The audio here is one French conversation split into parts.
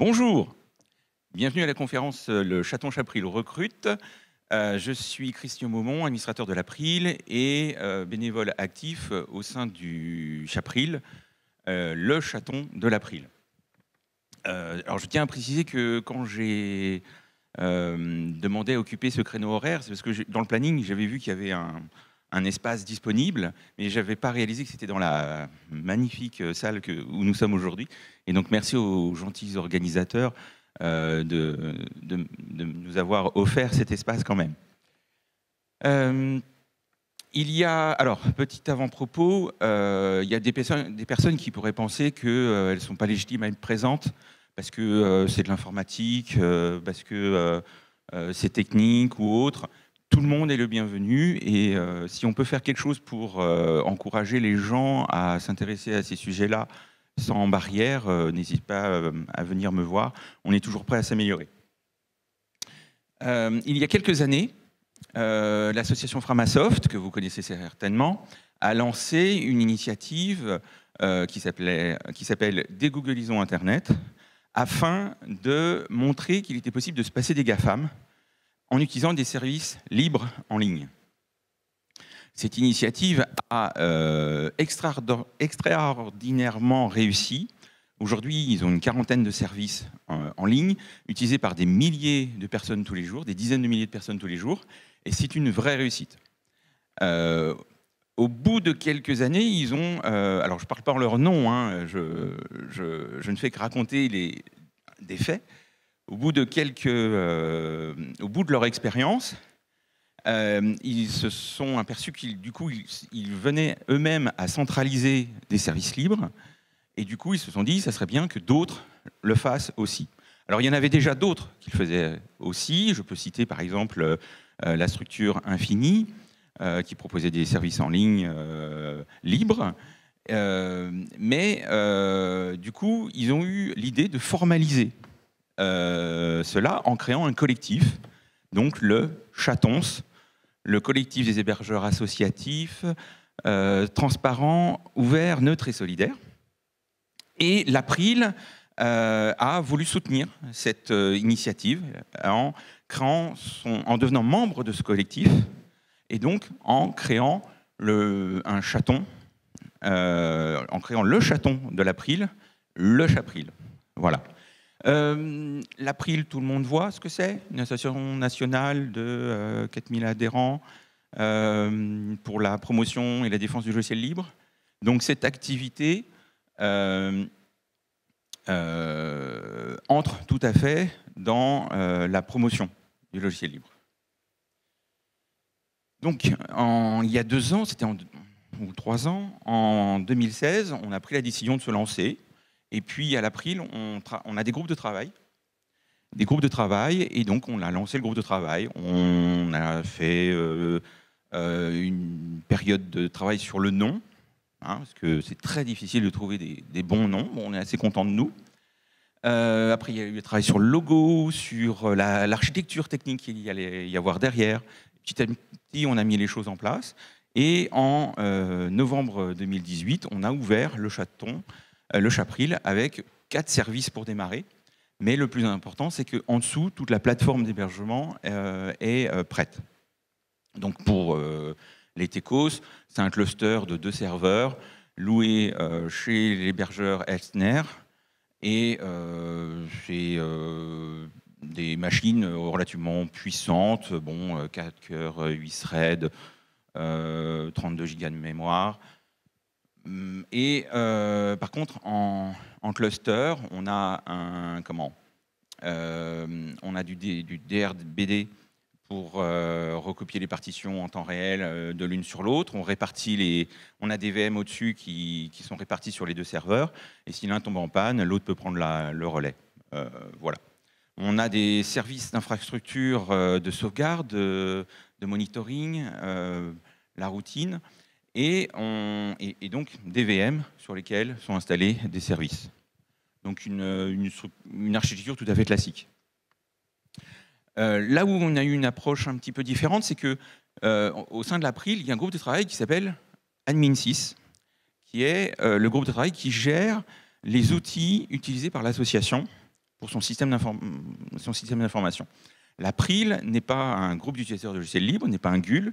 Bonjour, bienvenue à la conférence euh, Le chaton Chapril recrute. Euh, je suis Christian Maumont, administrateur de l'April et euh, bénévole actif au sein du Chapril, le chaton de l'April. alors je tiens à préciser que quand j'ai demandé à occuper ce créneau horaire, c'est parce que dans le planning, j'avais vu qu'il y avait un, un espace disponible, mais je n'avais pas réalisé que c'était dans la magnifique euh, salle où nous sommes aujourd'hui. Et donc merci aux gentils organisateurs euh, de, nous avoir offert cet espace quand même. Euh, il y a, alors, petit avant-propos, il y a des, des, personnes qui pourraient penser qu'elles ne sont pas légitimes à être présentes parce que c'est de l'informatique, parce que c'est technique ou autre tout le monde est le bienvenu et euh, si on peut faire quelque chose pour euh, encourager les gens à s'intéresser à ces sujets-là sans barrière, euh, n'hésite pas à venir me voir, on est toujours prêt à s'améliorer. il y a quelques années, l'association Framasoft, que vous connaissez certainement, a lancé une initiative qui s'appelle Dégooglisons Internet, afin de montrer qu'il était possible de se passer des GAFAM, en utilisant des services libres en ligne. Cette initiative a euh, extraordinairement réussi. Aujourd'hui, ils ont une quarantaine de services euh, en, ligne, utilisés par des milliers de personnes tous les jours, des dizaines de milliers de personnes tous les jours, et c'est une vraie réussite. Euh, au bout de quelques années, ils ont, alors je parle pas leur nom, hein, je, ne fais que raconter les, des faits, au bout de quelques, euh, au bout de leur expérience, euh, ils se sont aperçus qu'ils, du coup, ils, venaient eux-mêmes à centraliser des services libres, et du coup, ils se sont dit, ça serait bien que d'autres le fassent aussi. Alors, il y en avait déjà d'autres qui le faisaient aussi. Je peux citer, par exemple, euh, la structure Infini, qui proposait des services en ligne libres. mais du coup, ils ont eu l'idée de formaliser euh, cela en créant un collectif, donc le Chatons, le collectif des hébergeurs associatifs, euh, transparent, ouvert, neutre et solidaire. Et l'April euh, a voulu soutenir cette initiative en, en devenant membre de ce collectif et donc en créant le, un chaton, en créant le chaton de l'April, le Chapril. Voilà. Euh, L'April, tout le monde voit ce que c'est, une association nationale de 4000 euh, adhérents euh, pour la promotion et la défense du logiciel libre. Donc cette activité entre tout à fait dans la promotion du logiciel libre. Donc il y a deux ans, c'était en ou trois ans, en 2016, on a pris la décision de se lancer et puis à l'April, on, a des groupes de travail. Des groupes de travail, et donc on a lancé le groupe de travail. On a fait euh, euh, une période de travail sur le nom, hein, parce que c'est très difficile de trouver des, bons noms. on est assez content de nous. Euh, après, il y a eu le travail sur le logo, sur l'architecture technique qu'il y allait y avoir derrière. Petit à petit, on a mis les choses en place. Et en novembre 2018, on a ouvert le chaton euh, le Chapril, avec quatre services pour démarrer. Mais le plus important, c'est qu'en dessous, toute la plateforme d'hébergement euh, est euh, prête. Donc pour les Tecos, c'est un cluster de deux serveurs loués chez l'hébergeur Elstner et c'est des machines relativement puissantes, bon, 4 cœurs, 8 threads, 32 gigas de mémoire, Mm, et euh, par contre, en, cluster, on a comment euh, On a du, DRBD pour euh, recopier les partitions en temps réel de l'une sur l'autre. On a des VM au-dessus qui, sont répartis sur les deux serveurs. Et si l'un tombe en panne, l'autre peut prendre le relais. voilà. On a des services d'infrastructure de sauvegarde, de monitoring, la routine et, et, donc des VM sur lesquels sont installés des services. Donc une, architecture tout à fait classique. Euh, là où on a eu une approche un petit peu différente, c'est que euh, au sein de l'April, il y a un groupe de travail qui s'appelle Admin6, qui est euh, le groupe de travail qui gère les outils utilisés par l'association pour son système d'information. L'April n'est pas un groupe d'utilisateurs de logiciels libres, n'est pas un GUL,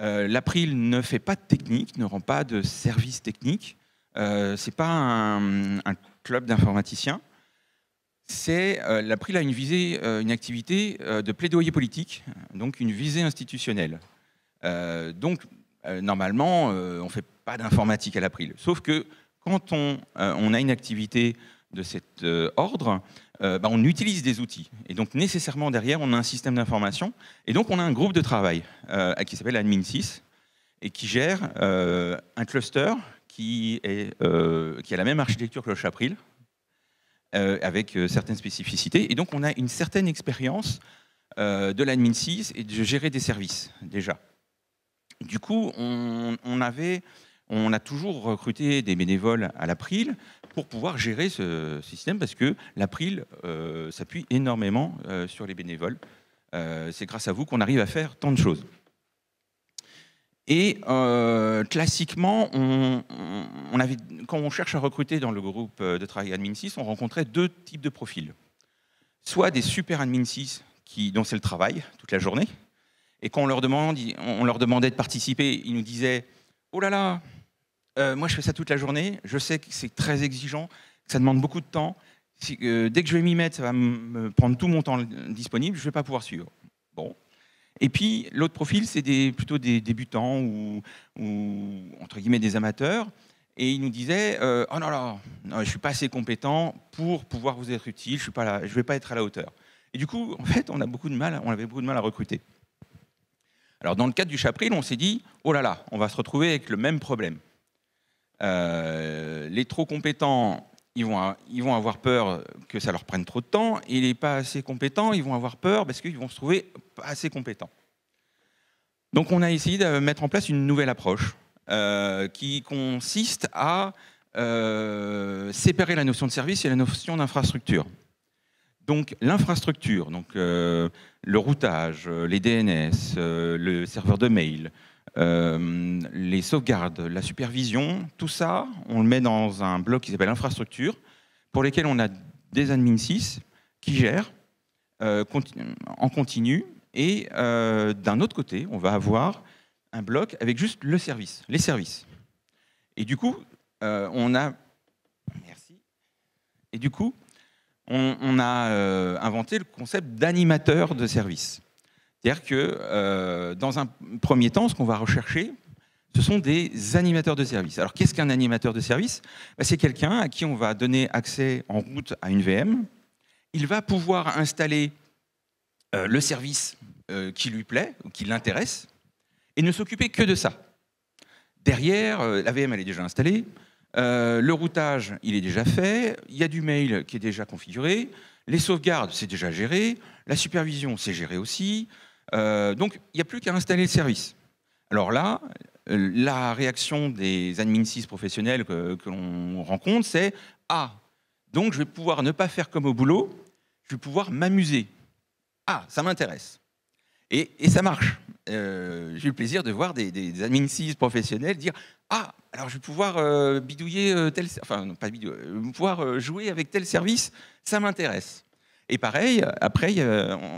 euh, L'April ne fait pas de technique, ne rend pas de service technique. Euh, Ce n'est pas un, club d'informaticiens. C'est euh, l'April a une visée, une activité de plaidoyer politique, donc une visée institutionnelle. donc normalement, on ne fait pas d'informatique à l'April. Sauf que quand on a une activité de cet ordre, euh, bah, on utilise des outils. Et donc nécessairement derrière, on a un système d'information. Et donc on a un groupe de travail euh, qui s'appelle Admin 6 et qui gère euh, un cluster qui, a la même architecture que le Chapril, avec certaines spécificités. Et donc on a une certaine expérience de l'Admin 6 et de gérer des services déjà. Du coup, on, on a toujours recruté des bénévoles à l'April pour pouvoir gérer ce, système parce que l'April euh, s'appuie énormément euh, sur les bénévoles. Euh, c'est grâce à vous qu'on arrive à faire tant de choses. Et classiquement, quand on cherche à recruter dans le groupe de travail Admin 6, on rencontrait deux types de profils. Soit des super Admin 6 qui, dont c'est le travail toute la journée, et quand on leur, demande, on leur demandait de participer, ils nous disaient Oh là là, euh, moi, je fais ça toute la journée. Je sais que c'est très exigeant, que ça demande beaucoup de temps. Euh, dès que je vais m'y mettre, ça va me prendre tout mon temps disponible. Je ne vais pas pouvoir suivre. Bon. Et puis, l'autre profil, c'est des, plutôt des débutants ou, entre guillemets, des amateurs. Et ils nous disaient euh, Oh non, non, je ne suis pas assez compétent pour pouvoir vous être utile, je ne vais pas être à la hauteur. Et du coup, en fait, on, a beaucoup de mal, on avait beaucoup de mal à recruter. Alors, dans le cadre du Chapril, on s'est dit Oh là là, on va se retrouver avec le même problème. Euh, les trop compétents, ils vont, avoir peur que ça leur prenne trop de temps. Et les pas assez compétents, ils vont avoir peur parce qu'ils vont se trouver pas assez compétents. Donc on a essayé de mettre en place une nouvelle approche euh, qui consiste à euh, séparer la notion de service et la notion d'infrastructure. Donc l'infrastructure, donc le routage, les DNS, le serveur de mail, euh, les sauvegardes, la supervision, tout ça, on le met dans un bloc qui s'appelle infrastructure, pour lesquels on a des admin 6 qui gèrent euh, en continu. Et euh, d'un autre côté, on va avoir un bloc avec juste le service, les services. Et du coup, on a. Merci. Et du coup, on a inventé le concept d'animateur de service. C'est-à-dire que euh, dans un premier temps, ce qu'on va rechercher, ce sont des animateurs de service. Alors qu'est-ce qu'un animateur de service bah, C'est quelqu'un à qui on va donner accès en route à une VM. Il va pouvoir installer euh, le service euh, qui lui plaît, ou qui l'intéresse, et ne s'occuper que de ça. Derrière, la VM elle est déjà installée, le routage il est déjà fait, il y a du mail qui est déjà configuré, les sauvegardes c'est déjà géré, la supervision c'est géré aussi, euh, donc, il n'y a plus qu'à installer le service. Alors là, euh, la réaction des admin professionnels que, l'on rencontre, c'est Ah, donc je vais pouvoir ne pas faire comme au boulot, je vais pouvoir m'amuser. Ah, ça m'intéresse. Et, ça marche. Euh, j'ai eu le plaisir de voir des, des, admin professionnels dire Ah, alors je vais pouvoir bidouiller tel. Enfin, pas bidouiller, pouvoir jouer avec tel service, ça m'intéresse. Et pareil, après,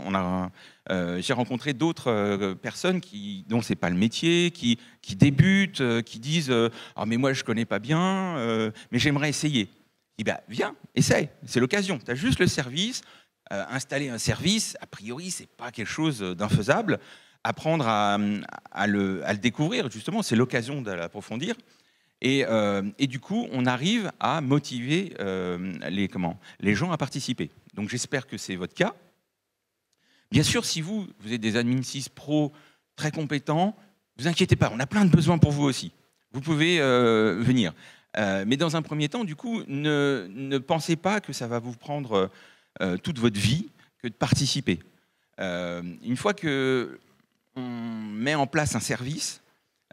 on a, euh, j'ai rencontré d'autres euh, personnes qui, dont c'est pas le métier, qui, qui débutent, euh, qui disent ah, mais moi, je connais pas bien, mais j'aimerais essayer. Eh bien, viens, essaye, c'est l'occasion. Tu as juste le service. installer un service, a priori, c'est pas quelque chose d'infaisable. Apprendre à, le, à le, découvrir, justement, c'est l'occasion d'approfondir. Et, et, du coup, on arrive à motiver les, comment, les gens à participer. Donc j'espère que c'est votre cas. Bien sûr, si vous, vous êtes des admin 6 pro très compétents, vous inquiétez pas, on a plein de besoins pour vous aussi. Vous pouvez euh, venir. Euh, mais dans un premier temps, du coup, ne, pensez pas que ça va vous prendre euh, toute votre vie que de participer. une fois que on met en place un service,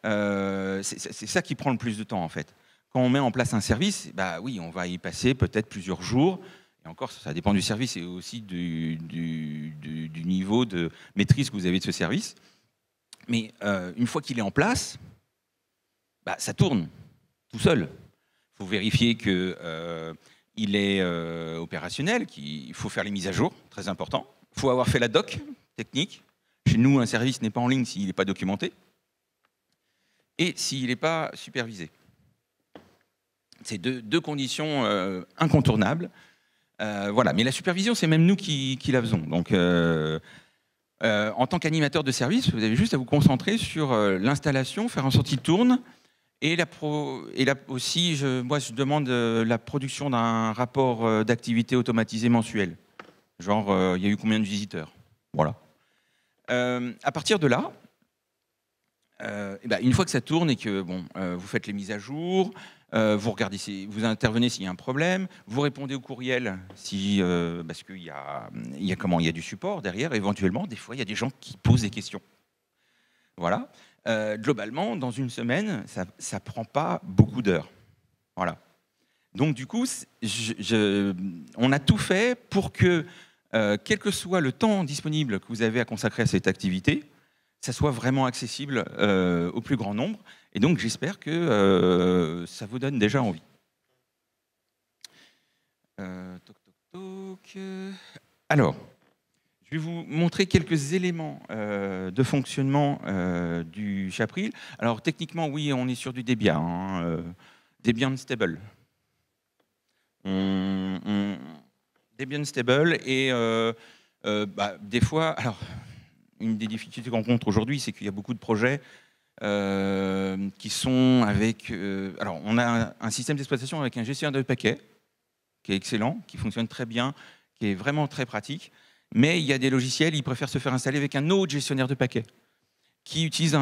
c'est ça qui prend le plus de temps en fait. Quand on met en place un service, bah oui, on va y passer peut-être plusieurs jours, encore, ça dépend du service et aussi du, niveau de maîtrise que vous avez de ce service. Mais euh, une fois qu'il est en place, bah, ça tourne tout seul. Il faut vérifier qu'il euh, est euh, opérationnel, qu'il faut faire les mises à jour, très important. Il faut avoir fait la doc technique. Chez nous, un service n'est pas en ligne s'il n'est pas documenté et s'il n'est pas supervisé. C'est deux, conditions incontournables euh, voilà, mais la supervision, c'est même nous qui, la faisons. Donc, euh, euh, en tant qu'animateur de service, vous avez juste à vous concentrer sur l'installation, faire en sorte qu'il tourne, et, la et la, aussi, je, moi, je demande la production d'un rapport d'activité automatisé mensuel. Genre, il y a eu combien de visiteurs Voilà. à partir de là, eh ben, une fois que ça tourne et que bon, vous faites les mises à jour, euh, vous regardez, vous intervenez s'il y a un problème, vous répondez au courriel si, euh, parce qu'il y a, y a comment, il y a du support derrière. Éventuellement, des fois, il y a des gens qui posent des questions. Voilà. Euh, globalement, dans une semaine, ça, ça prend pas beaucoup d'heures. Voilà. Donc du coup, je, on a tout fait pour que, quel que soit le temps disponible que vous avez à consacrer à cette activité, ça soit vraiment accessible au plus grand nombre et donc j'espère que euh, ça vous donne déjà envie. Euh, alors, je vais vous montrer quelques éléments euh, de fonctionnement du Chapril. Alors techniquement, oui, on est sur du Debian, hein, Debian Stable. Debian Stable et bah, des fois, alors une des difficultés qu'on rencontre aujourd'hui, c'est qu'il y a beaucoup de projets euh, qui sont avec. Euh, alors, on a un système d'exploitation avec un gestionnaire de paquets qui est excellent, qui fonctionne très bien, qui est vraiment très pratique. Mais il y a des logiciels, ils préfèrent se faire installer avec un autre gestionnaire de paquets qui utilise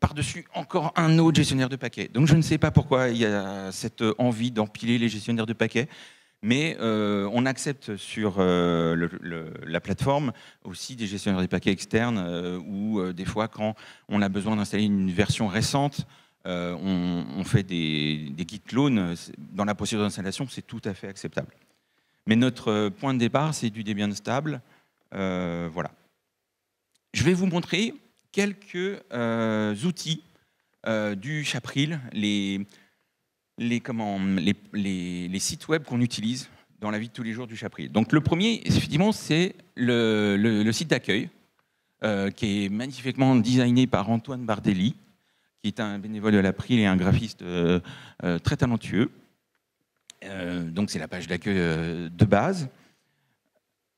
par-dessus encore un autre gestionnaire de paquets. Donc je ne sais pas pourquoi il y a cette envie d'empiler les gestionnaires de paquets. Mais euh, on accepte sur euh, la plateforme aussi des gestionnaires des paquets externes où euh, ou des fois quand on a besoin d'installer une version récente, on, fait des, des git clones. Dans la procédure d'installation, c'est tout à fait acceptable. Mais notre point de départ, c'est du Debian stable. voilà. Je vais vous montrer quelques outils du Chapril, les, les, sites web qu'on utilise dans la vie de tous les jours du Chapril. Donc le premier, effectivement, c'est le, le, site d'accueil, euh, qui est magnifiquement designé par Antoine Bardelli, qui est un bénévole de l'April et un graphiste euh, euh, très talentueux. donc c'est la page d'accueil de base.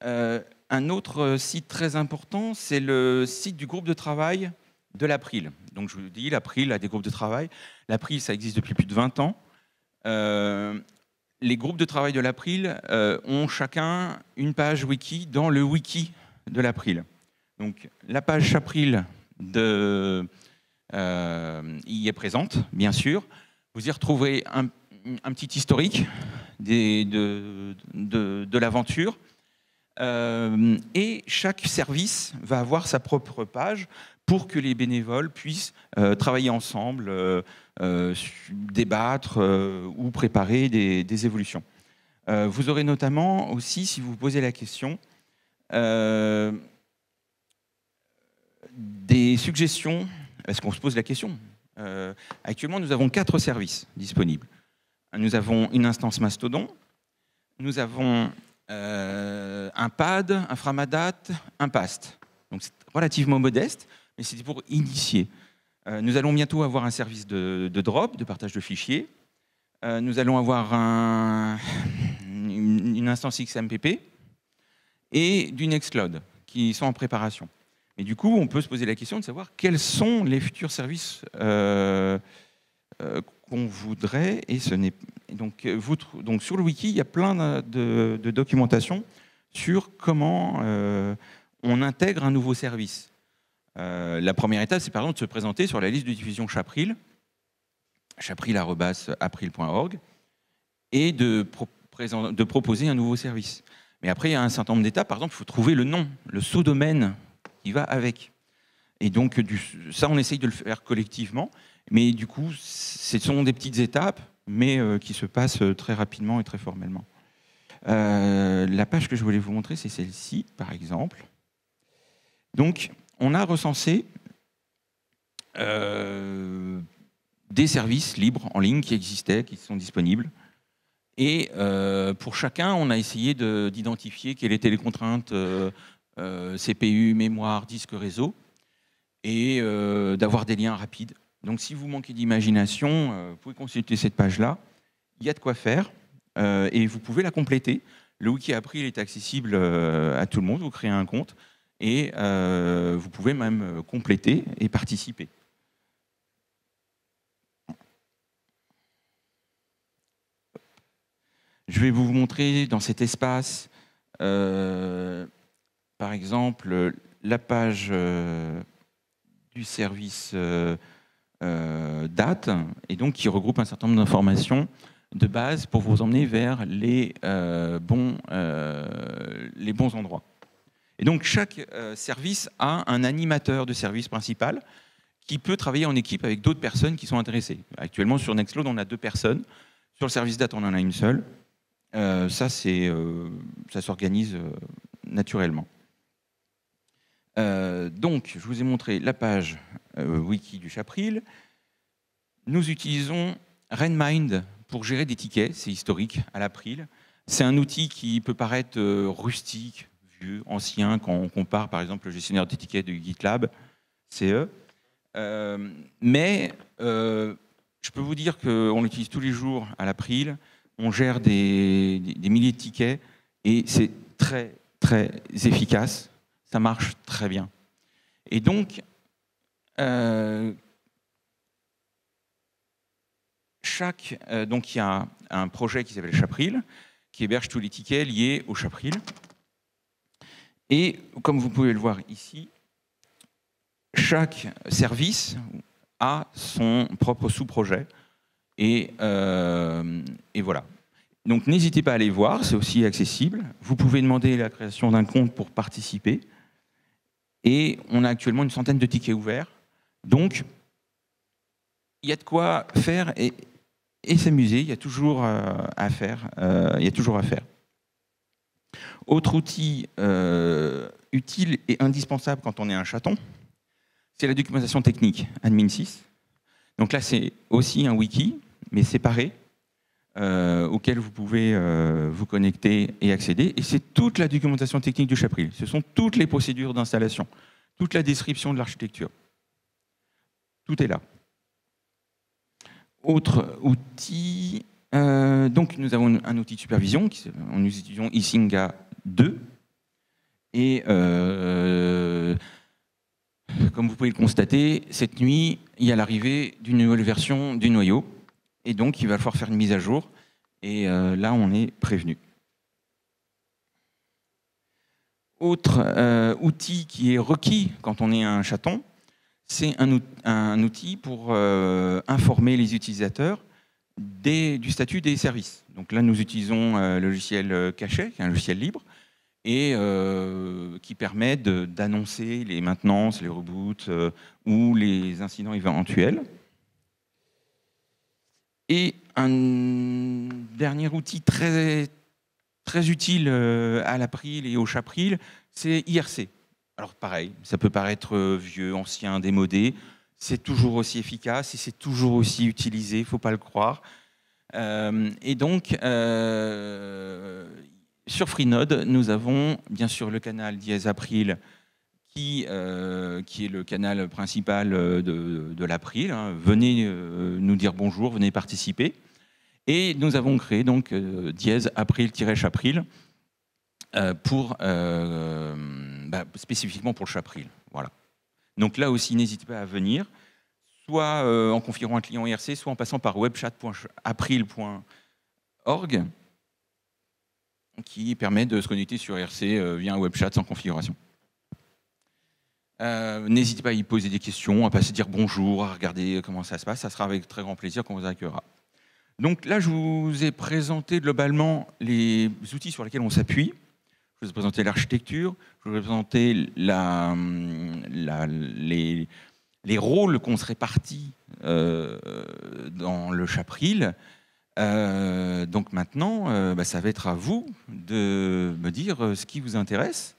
un autre site très important, c'est le site du groupe de travail de l'April. Donc je vous dis, l'April a des groupes de travail. L'April, ça existe depuis plus de 20 ans. Euh, les groupes de travail de l'April euh, ont chacun une page wiki dans le wiki de l'April. Donc la page April de, euh, y est présente, bien sûr. Vous y retrouverez un, petit historique de, l'aventure. et chaque service va avoir sa propre page pour que les bénévoles puissent travailler ensemble, euh, débattre euh, ou préparer des, évolutions. Euh, vous aurez notamment aussi, si vous posez la question, des suggestions, Est-ce qu'on se pose la question. actuellement, nous avons quatre services disponibles. Nous avons une instance Mastodon, nous avons un PAD, un Framadat, un PAST. Donc c'est relativement modeste, mais c'est pour initier. Euh, nous allons bientôt avoir un service de, drop, de partage de fichiers. Euh, nous allons avoir une, instance XMPP et du Nextcloud qui sont en préparation. Mais du coup, on peut se poser la question de savoir quels sont les futurs services euh, qu'on voudrait. Et ce n'est donc, sur le wiki, il y a plein de, documentation sur comment on intègre un nouveau service. Euh, la première étape, c'est par exemple de se présenter sur la liste de diffusion Chapril, chapril.april.org, et de, de, proposer un nouveau service. Mais après, il y a un certain nombre d'étapes. Par exemple, il faut trouver le nom, le sous-domaine qui va avec. Et donc, du, ça, on essaye de le faire collectivement. Mais du coup, ce sont des petites étapes, mais euh, qui se passent euh, très rapidement et très formellement. la page que je voulais vous montrer, c'est celle-ci, par exemple. Donc, on a recensé euh, des services libres en ligne qui existaient, qui sont disponibles. Et euh, pour chacun, on a essayé d'identifier quelles étaient les contraintes euh, CPU, mémoire, disque, réseau, et d'avoir des liens rapides. Donc si vous manquez d'imagination, vous pouvez consulter cette page-là. Il y a de quoi faire, et vous pouvez la compléter. Le wiki il est accessible à tout le monde, vous créez un compte et euh, vous pouvez même euh, compléter et participer. Je vais vous montrer dans cet espace, euh, par exemple, la page du service date, et donc qui regroupe un certain nombre d'informations de base pour vous emmener vers les, bons, les bons endroits. Et donc chaque euh, service a un animateur de service principal qui peut travailler en équipe avec d'autres personnes qui sont intéressées. Actuellement, sur Nextload, on a deux personnes. Sur le service date, on en a une seule. Euh, ça, euh, ça s'organise naturellement. donc, je vous ai montré la page wiki du Chapril. Nous utilisons RenMind pour gérer des tickets, c'est historique à l'April. C'est un outil qui peut paraître rustique, anciens, quand on compare par exemple le gestionnaire tickets de GitLab, CE. Euh, mais euh, je peux vous dire qu'on l'utilise tous les jours à l'April, on gère des, milliers de tickets et c'est très très efficace, ça marche très bien. Et donc, euh, chaque, donc il y a un projet qui s'appelle Chapril, qui héberge tous les tickets liés au Chapril. Et comme vous pouvez le voir ici, chaque service a son propre sous-projet. Euh, et, voilà. Donc n'hésitez pas à aller voir, c'est aussi accessible. Vous pouvez demander la création d'un compte pour participer. Et on a actuellement une centaine de tickets ouverts. Donc, il y a de quoi faire et, s'amuser, euh, euh, il y a toujours à faire. il y a toujours à faire. Autre outil euh, utile et indispensable quand on est un chaton, c'est la documentation technique, Admin 6. Donc là, c'est aussi un wiki, mais séparé, euh, auquel vous pouvez euh, vous connecter et accéder. Et c'est toute la documentation technique du Chapril. Ce sont toutes les procédures d'installation, toute la description de l'architecture. Tout est là. Autre outil, donc nous avons un outil de supervision, nous utilisons Isinga 2. Et euh, comme vous pouvez le constater, cette nuit, il y a l'arrivée d'une nouvelle version du noyau. Et donc, il va falloir faire une mise à jour. Et euh, là, on est prévenu. Autre euh, outil qui est requis quand on est un chaton, c'est un, outil pour informer les utilisateurs du statut des services. Donc là, nous utilisons le logiciel Cachet, qui est un logiciel libre, et euh, qui permet d'annoncer les maintenances, les reboots euh, ou les incidents éventuels. Et un dernier outil très, très utile euh, à l'April et au Chapril, c'est IRC. Alors pareil, ça peut paraître vieux, ancien, démodé, c'est toujours aussi efficace et c'est toujours aussi utilisé, il ne faut pas le croire. et donc, sur Freenode, nous avons bien sûr le canal Dièse April, qui, euh, qui est le canal principal euh, de, de l'April. Hein. Venez euh, nous dire bonjour, venez participer. Et nous avons créé donc Dièse April-Chapril bah, spécifiquement pour le Chapril. Voilà. Donc là aussi, n'hésitez pas à venir, soit en configurant un client IRC, e soit en passant par webchat.april.org qui permet de se connecter sur RC euh, via un webchat sans configuration. Euh, n'hésitez pas à y poser des questions, à passer dire bonjour, à regarder comment ça se passe. Ça sera avec très grand plaisir qu'on vous accueillera. Donc là, je vous ai présenté globalement les outils sur lesquels on s'appuie. Je vous ai présenté l'architecture, je vous ai présenté la, les, les, rôles qu'on se répartit euh, dans le chapril. Euh, donc maintenant, euh, bah, ça va être à vous de me dire euh, ce qui vous intéresse,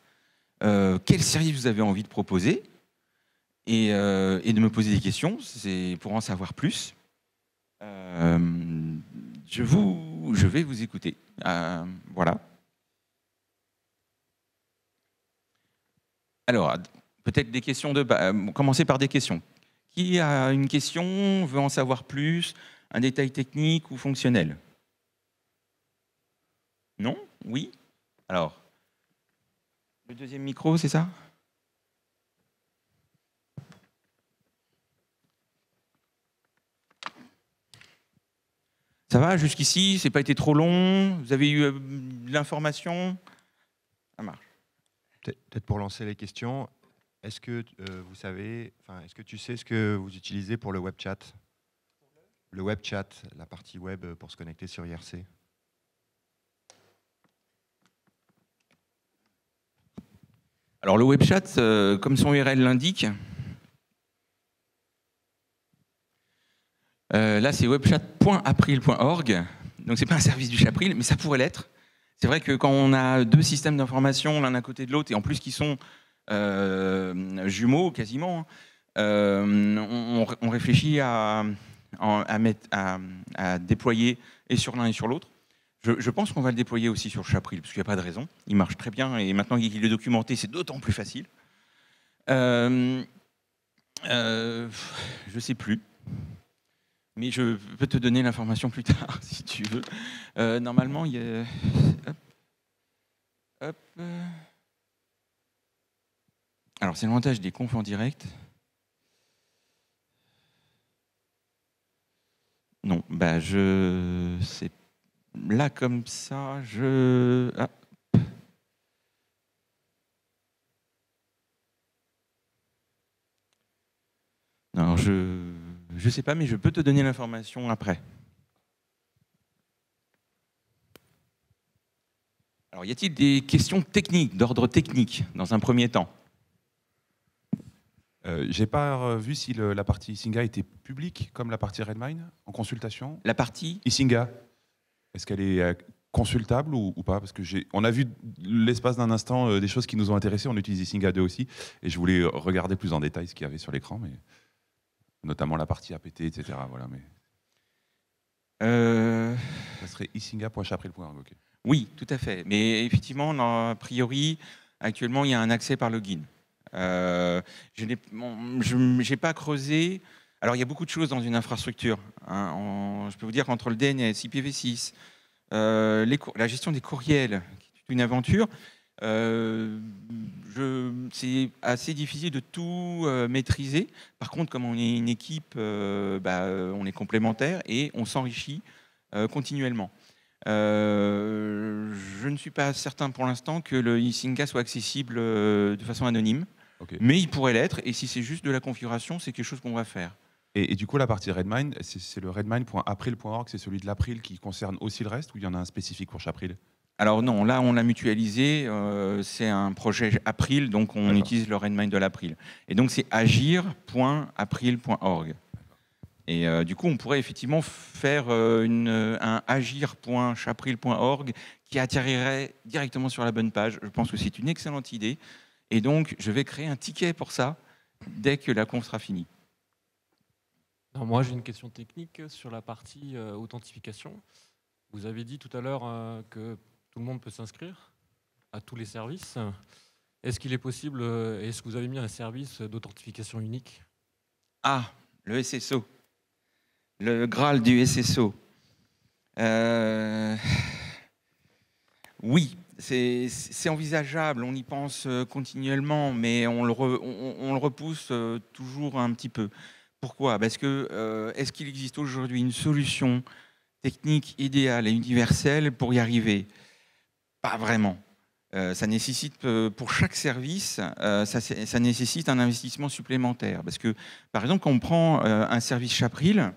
quelle série vous avez envie de proposer, et, de me poser des questions, c'est pour en savoir plus. je, vous, je vais vous écouter. voilà. Alors, peut-être des questions de base. Commencez par des questions. Qui a une question, veut en savoir plus, un détail technique ou fonctionnel Non Oui Alors, le deuxième micro, c'est ça Ça va jusqu'ici C'est pas été trop long Vous avez eu euh, l'information Ça marche. Peut-être pour lancer les questions, est-ce que euh, vous savez, est-ce que tu sais ce que vous utilisez pour le web chat le web chat, la partie web pour se connecter sur IRC. Alors le web chat, euh, comme son URL l'indique, euh, là c'est webchat.april.org, donc c'est pas un service du Chapril, mais ça pourrait l'être. C'est vrai que quand on a deux systèmes d'information l'un à côté de l'autre, et en plus qui sont euh, jumeaux quasiment, hein, on réfléchit à, à, à, déployer et sur l'un et sur l'autre. Je, pense qu'on va le déployer aussi sur Chapril, parce qu'il n'y a pas de raison. Il marche très bien, et maintenant qu'il est documenté, c'est d'autant plus facile. Euh, euh, je ne sais plus. Mais je peux te donner l'information plus tard, si tu veux. Euh, normalement, il y a... Alors, c'est l'avantage des confs en direct. Non, bah je sais là comme ça, je ah. Alors je je sais pas, mais je peux te donner l'information après. Alors y a-t-il des questions techniques d'ordre technique dans un premier temps euh, j'ai pas euh, vu si la partie Isinga était publique comme la partie Redmine en consultation. La partie Isinga, est-ce qu'elle est, euh, consultable ou, pas Parce que j'ai, on a vu l'espace d'un instant des choses qui nous ont intéressés. On utilise Isinga 2 aussi, et je voulais regarder plus en détail ce qu'il y avait sur l'écran, mais notamment la partie APT, etc. Voilà, mais ça serait point, ok. Oui, tout à fait. Mais effectivement, a priori, actuellement, il y a un accès par login. Euh, je n'ai pas creusé. Alors, il y a beaucoup de choses dans une infrastructure. Hein. je peux vous dire qu'entre le DNS, IPv6, euh, les la gestion des courriels, qui est une aventure, euh, c'est assez difficile de tout euh, maîtriser. Par contre, comme on est une équipe, bah, on est complémentaire et on s'enrichit continuellement. je ne suis pas certain pour l'instant que le Isinga soit accessible de façon anonyme. Mais il pourrait l'être, et si c'est juste de la configuration, c'est quelque chose qu'on va faire. Et, du coup, la partie Redmine, c'est le redmine.april.org, c'est celui de l'April qui concerne aussi le reste, ou il y en a un spécifique pour Chapril alors non, là on l'a mutualisé, euh, c'est un projet April, donc on utilise le Redmine de l'April. Et donc c'est agir.april.org. Et euh, du coup, on pourrait effectivement faire euh, une, un agir.chapril.org qui atterrirait directement sur la bonne page. Je pense que c'est une excellente idée. Et donc, je vais créer un ticket pour ça dès que la conf sera finie. Non, moi, j'ai une question technique sur la partie euh, authentification. Vous avez dit tout à l'heure euh, que tout le monde peut s'inscrire à tous les services. Est-ce qu'il est possible, euh, est-ce que vous avez mis un service d'authentification unique Ah, le SSO. Le Graal du SSO. Oui, c'est envisageable, on y pense euh, continuellement, mais on le, repousse euh, toujours un petit peu. Pourquoi Parce que euh, est-ce qu'il existe aujourd'hui une solution technique idéale et universelle pour y arriver Pas vraiment. ça nécessite pour chaque service, ça, ça, nécessite un investissement supplémentaire. Parce que, par exemple, quand on prend un service Chapril,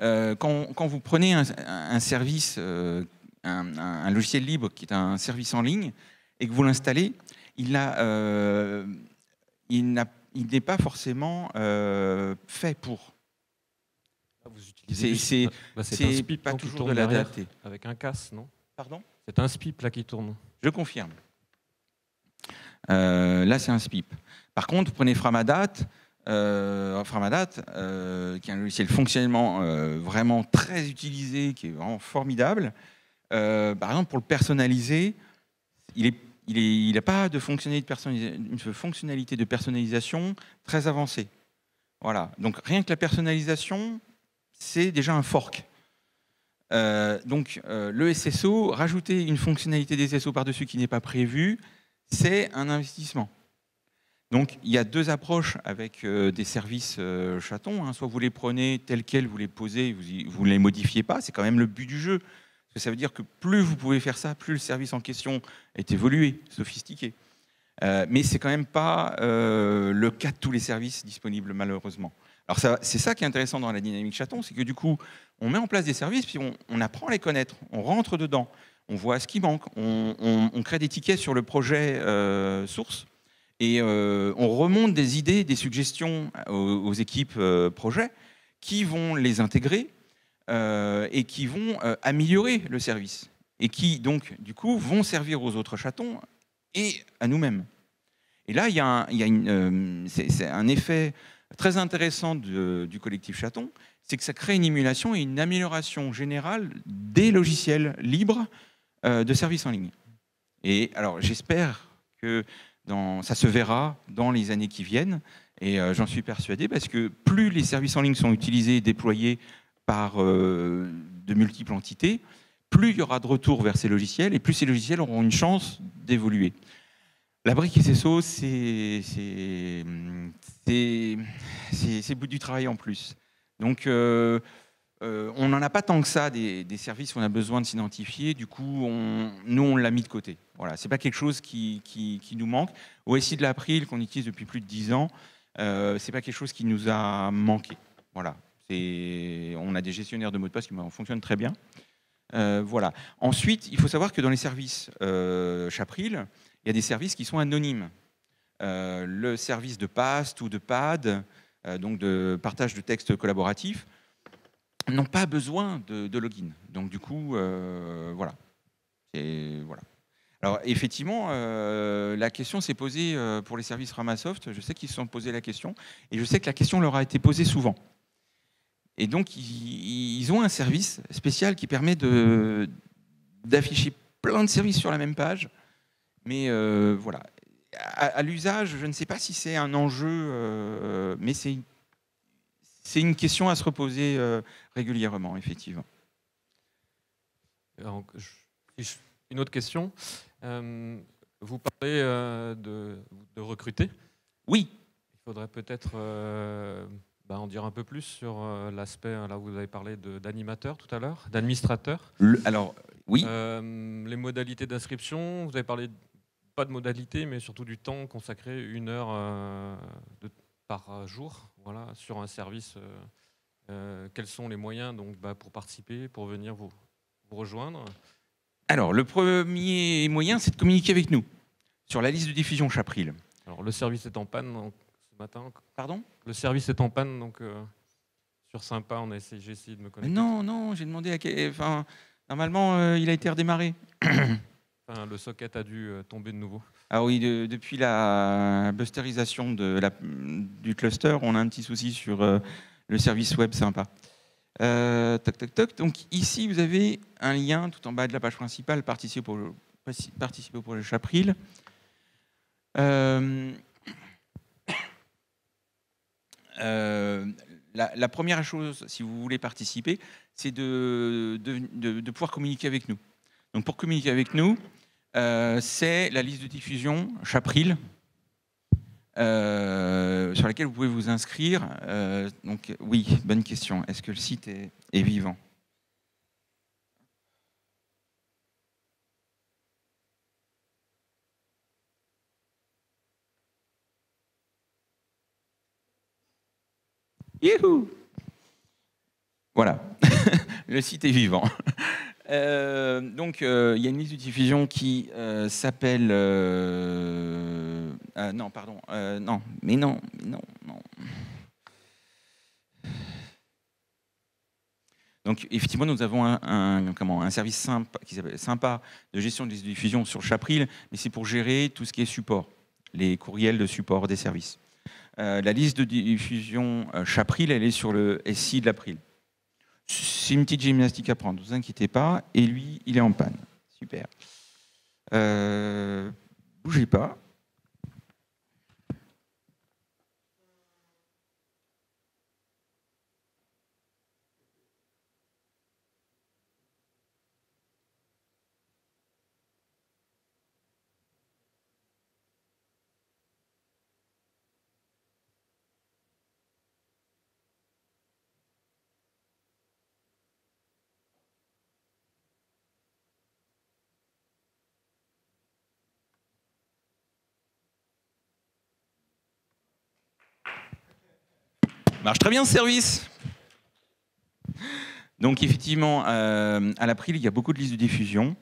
Euh, quand, vous prenez un, service, euh, un, logiciel libre qui est un service en ligne, et que vous l'installez, il euh, il n'est pas forcément fait pour. C'est pas toujours de l'adapter. Avec un casse, non Pardon C'est un SPIP là qui tourne. Je confirme. là, c'est un SPIP. Par contre, vous prenez Framadat, euh, euh, qui est un logiciel fonctionnellement euh, vraiment très utilisé, qui est vraiment formidable. Euh, par exemple, pour le personnaliser, il n'a il pas de fonctionnalité de, une fonctionnalité de personnalisation très avancée. Voilà. Donc rien que la personnalisation, c'est déjà un fork. Euh, donc le SSO, rajouter une fonctionnalité des SSO par-dessus qui n'est pas prévue, c'est un investissement. Donc il y a deux approches avec euh, des services euh, chatons. Hein. Soit vous les prenez tels quels, vous les posez, vous ne les modifiez pas. C'est quand même le but du jeu. Parce que ça veut dire que plus vous pouvez faire ça, plus le service en question est évolué, sophistiqué. Euh, mais c'est quand même pas le cas de tous les services disponibles malheureusement. Alors c'est ça qui est intéressant dans la dynamique chaton, c'est que du coup, on met en place des services, puis on, apprend à les connaître, on rentre dedans, on voit ce qui manque, on crée des tickets sur le projet source, et euh, on remonte des idées, des suggestions aux, équipes euh, projet qui vont les intégrer euh, et qui vont améliorer le service et qui donc du coup vont servir aux autres chatons et à nous-mêmes. Et là, il y a, c'est, un effet très intéressant du collectif chaton, c'est que ça crée une émulation et une amélioration générale des logiciels libres de services en ligne. Et alors, j'espère que dans, ça se verra dans les années qui viennent. Et euh, j'en suis persuadé parce que plus les services en ligne sont utilisés et déployés par euh, de multiples entités, plus il y aura de retour vers ces logiciels et plus ces logiciels auront une chance d'évoluer. La brique et ses sauts, c'est bout du travail en plus. Donc, euh, euh, on n'en a pas tant que ça des, services où on a besoin de s'identifier. Du coup, on, nous, on l'a mis de côté. Voilà, c'est pas quelque chose qui, nous manque. OSI de l'April, qu'on utilise depuis plus de 10 ans, euh, c'est pas quelque chose qui nous a manqué. Voilà, on a des gestionnaires de mots de passe qui fonctionnent très bien. Euh, voilà. Ensuite, il faut savoir que dans les services Chapril, il y a des services qui sont anonymes. le service de PAST ou de PAD, donc de partage de texte collaboratif, n'ont pas besoin de, login. Donc du coup, euh, voilà. Alors effectivement, euh, la question s'est posée euh, pour les services Ramasoft. Je sais qu'ils se sont posés la question, et je sais que la question leur a été posée souvent. Et donc ils, ont un service spécial qui permet d'afficher plein de services sur la même page. Mais voilà, à, à l'usage, je ne sais pas si c'est un enjeu, mais c'est c'est une question à se reposer euh, régulièrement, effectivement. une autre question. Euh, vous parlez euh, de, recruter. Oui. Il faudrait peut-être bah, en dire un peu plus sur l'aspect, hein, là vous avez parlé d'animateur tout à l'heure, d'administrateur. Alors, oui. les modalités d'inscription, vous avez parlé pas de modalités, mais surtout du temps consacré, une heure par jour voilà, sur un service, euh, euh, quels sont les moyens donc, bah, pour participer, pour venir vous, rejoindre Alors, le premier moyen, c'est de communiquer avec nous sur la liste de diffusion Chapril. Alors, le service est en panne ce matin. Pardon Le service est en panne, donc euh, sur Sympa, on j'ai essayé de me connecter. Non, non, j'ai demandé à normalement, il a été redémarré. le socket a dû tomber de nouveau. Ah oui, depuis la busterisation du cluster, on a un petit souci sur euh, le service web sympa. Euh, toc, toc, Donc ici, vous avez un lien tout en bas de la page principale, participer au projet Chapril. Euh, euh, la, première chose, si vous voulez participer, c'est de, de, pouvoir communiquer avec nous. Donc pour communiquer avec nous, euh, c'est la liste de diffusion Chapril, euh, sur laquelle vous pouvez vous inscrire. Euh, donc oui, bonne question. Est-ce que le site est, vivant Voilà, le site est vivant. Euh, donc, euh, il y a une liste de diffusion qui euh, s'appelle. non, pardon. non, mais non, non, non. Donc, effectivement, nous avons un, comment, un service sympa, qui s'appelle Sympa de gestion de diffusion sur Chapril, mais c'est pour gérer tout ce qui est support, les courriels de support des services. la liste de diffusion Chapril, elle est sur le SI de l'April. C'est une petite gymnastique à prendre, ne vous inquiétez pas. Et lui, il est en panne. Super. Euh, bougez pas. Marche très bien ce service. Donc effectivement, euh, à l'April, il y a beaucoup de listes de diffusion.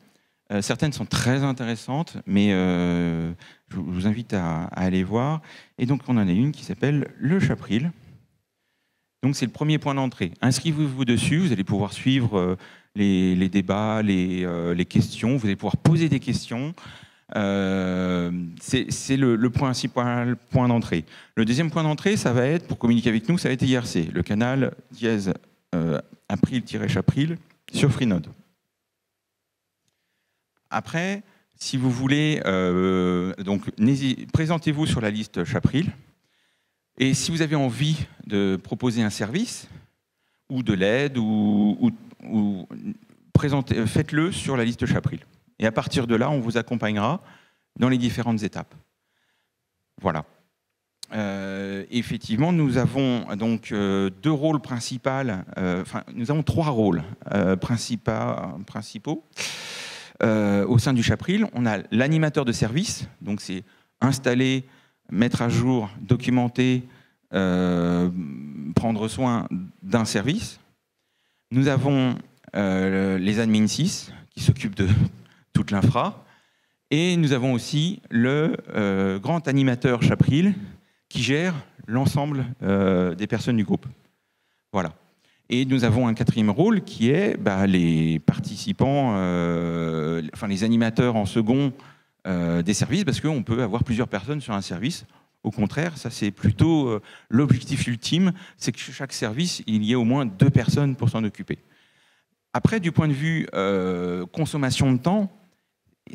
Euh, certaines sont très intéressantes, mais euh, je vous invite à, aller voir. Et donc on en a une qui s'appelle le Chapril. Donc c'est le premier point d'entrée. Inscrivez-vous dessus, vous allez pouvoir suivre les, débats, les, questions, vous allez pouvoir poser des questions. Euh, c'est le, principal point d'entrée. Le deuxième point d'entrée, ça va être, pour communiquer avec nous, ça va être IRC, le canal dièse euh, april-chapril sur Freenode. Après, si vous voulez, euh, donc présentez-vous sur la liste Chapril. Et si vous avez envie de proposer un service ou de l'aide, ou, ou, faites-le sur la liste Chapril. Et à partir de là, on vous accompagnera dans les différentes étapes. Voilà. Euh, effectivement, nous avons donc euh, deux rôles principaux, euh, nous avons trois rôles principaux au sein du Chapril. On a l'animateur de service, donc c'est installer, mettre à jour, documenter, prendre soin d'un service. Nous avons les admin 6 qui s'occupent de l'infra. Et nous avons aussi le euh, grand animateur Chapril qui gère l'ensemble euh, des personnes du groupe. Voilà. Et nous avons un quatrième rôle qui est bah, les participants, euh, enfin les animateurs en second des services, parce qu'on peut avoir plusieurs personnes sur un service. Au contraire, ça c'est plutôt l'objectif ultime, c'est que chaque service, il y ait au moins deux personnes pour s'en occuper. Après, du point de vue consommation de temps,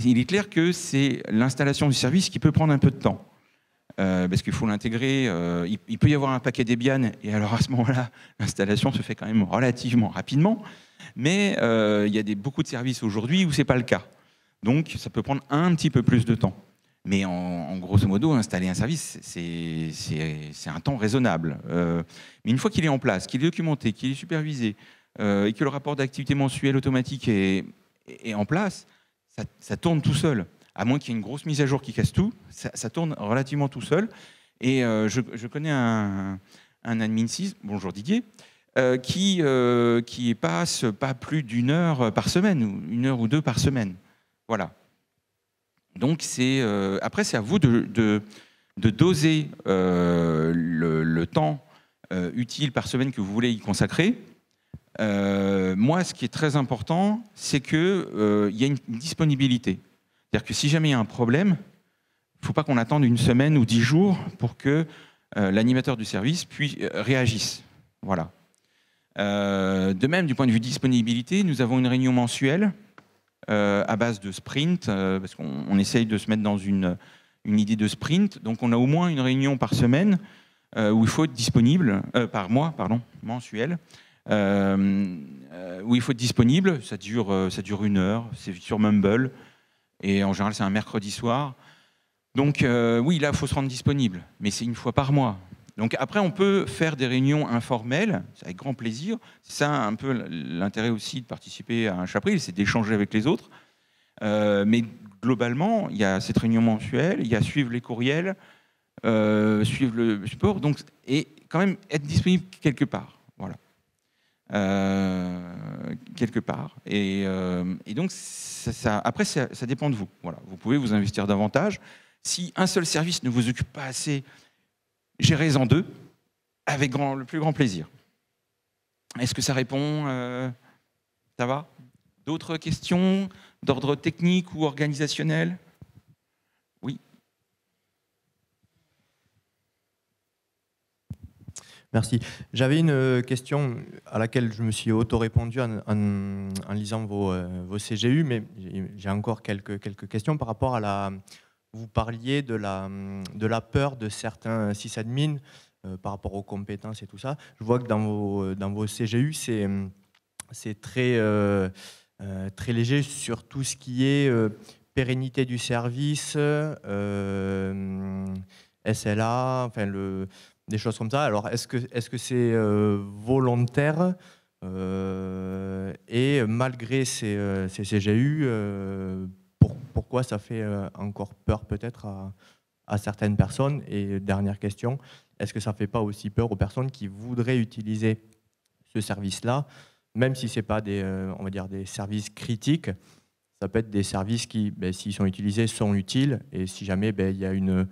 il est clair que c'est l'installation du service qui peut prendre un peu de temps. Euh, parce qu'il faut l'intégrer. Euh, il, peut y avoir un paquet Debian, et alors à ce moment-là, l'installation se fait quand même relativement rapidement. Mais euh, il y a des, beaucoup de services aujourd'hui où ce n'est pas le cas. Donc ça peut prendre un petit peu plus de temps. Mais en, grosso modo, installer un service, c'est un temps raisonnable. mais une fois qu'il est en place, qu'il est documenté, qu'il est supervisé, et que le rapport d'activité mensuelle automatique est en place, ça, tourne tout seul. À moins qu'il y ait une grosse mise à jour qui casse tout, ça, tourne relativement tout seul. Et euh, je, connais un, admin 6, bonjour Didier, euh, qui, euh, passe pas plus d'une heure par semaine, ou une heure ou deux par semaine. Voilà. Donc c'est après c'est à vous de, doser le, temps utile par semaine que vous voulez y consacrer. Euh, moi, ce qui est très important, c'est qu'il euh, y a une disponibilité. C'est-à-dire que si jamais il y a un problème, il ne faut pas qu'on attende une semaine ou dix jours pour que euh, l'animateur du service puis réagisse. Voilà. de même, du point de vue disponibilité, nous avons une réunion mensuelle à base de sprint, parce qu'on essaye de se mettre dans une, une, idée de sprint. Donc, on a au moins une réunion par semaine où il faut être disponible, par mois, pardon, mensuel, euh, euh, où il faut être disponible. Ça dure, euh, ça dure une heure. C'est sur Mumble. Et en général, c'est un mercredi soir. Donc oui, là, il faut se rendre disponible, mais c'est une fois par mois. Donc après, on peut faire des réunions informelles, avec grand plaisir. C'est ça un peu l'intérêt aussi de participer à un chapitre c'est d'échanger avec les autres. mais globalement, il y a cette réunion mensuelle, il y a suivre les courriels, suivre le sport, donc, et quand même être disponible quelque part. Euh, quelque part. Et, euh, donc, après, ça, dépend de vous. Voilà. Vous pouvez vous investir davantage. Si un seul service ne vous occupe pas assez, gérez-en deux avec le plus grand plaisir. Est-ce que ça répond euh, Ça va D'autres questions d'ordre technique ou organisationnel Merci. J'avais une euh, question à laquelle je me suis auto-répondu en, lisant vos, euh, CGU, mais j'ai encore quelques, questions par rapport à la... Vous parliez de la, peur de certains sysadmins euh, par rapport aux compétences et tout ça. Je vois que dans vos, dans vos CGU, c'est très léger sur tout ce qui est pérennité du service, SLA, enfin le des choses comme ça. Alors, est-ce que c'est -ce que c'est euh, volontaire euh, Et malgré ces, euh, ces CGU, pourquoi ça fait encore peur peut-être à, certaines personnes Et dernière question, est-ce que ça ne fait pas aussi peur aux personnes qui voudraient utiliser ce service-là, même si c'est pas des, on va dire des services critiques ça peut être des services qui, ben, s'ils sont utilisés, sont utiles. Et si jamais ben, il y a une,